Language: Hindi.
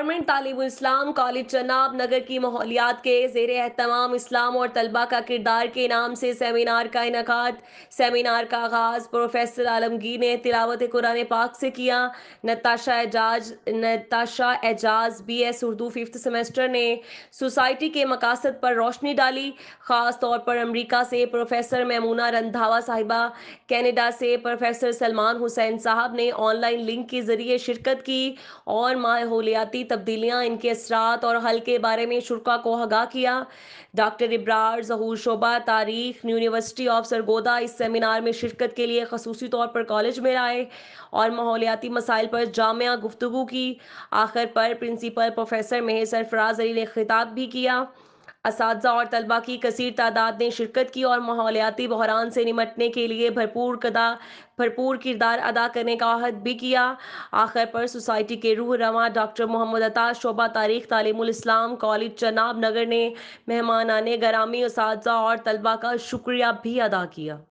गवर्नमेंट तालब इस्लाम कॉलेज चनाब नगर की माहौलियात के जेर अहतमाम इस्लाम और तलबा का किरदार के नाम से सेमिनार का इनका सेमिनार का आगाज़ प्रोफेसर आलमगीर ने तिलावत कुरान पाक से किया Natasha Ejaz Natasha Ejaz B S Urdu fifth semester ने सोसाइटी के मकासद पर रोशनी डाली ख़ास तौर पर अमरीका से प्रोफेसर ममूना रंधावा साहिबा कैनेडा से प्रोफेसर सलमान हुसैन साहब ने ऑनलाइन लिंक के ज़रिए शिरकत की और माहौलियाती तब्दीलियां इनके असरात और हल के बारे में शुरा को आगाह किया डॉक्टर इब्रार जहूर शोबा तारीख यूनिवर्सिटी ऑफ सरगोदा इस सेमिनार में शिरकत के लिए खसूसी तौर पर कॉलेज में आए और माहौलियाती मसाइल पर जामिया गुफ्तु की आखिर पर प्रिंसिपल प्रोफेसर मेहर सरफराज अली ने खिताब भी किया इस और तलबा की कसर तादाद ने शिरकत की और माहौलियाती बहरान से निमटने के लिए भरपूर कदा भरपूर किरदार अदा करने का अहद भी किया आखिर पर सोसाइटी के रूह रवा डॉक्टर मोहम्मद अता शोबा तारीख तालीम कॉलेज चनाब नगर ने मेहमान आने ग्रामी इस और तलबा का शुक्रिया भी अदा किया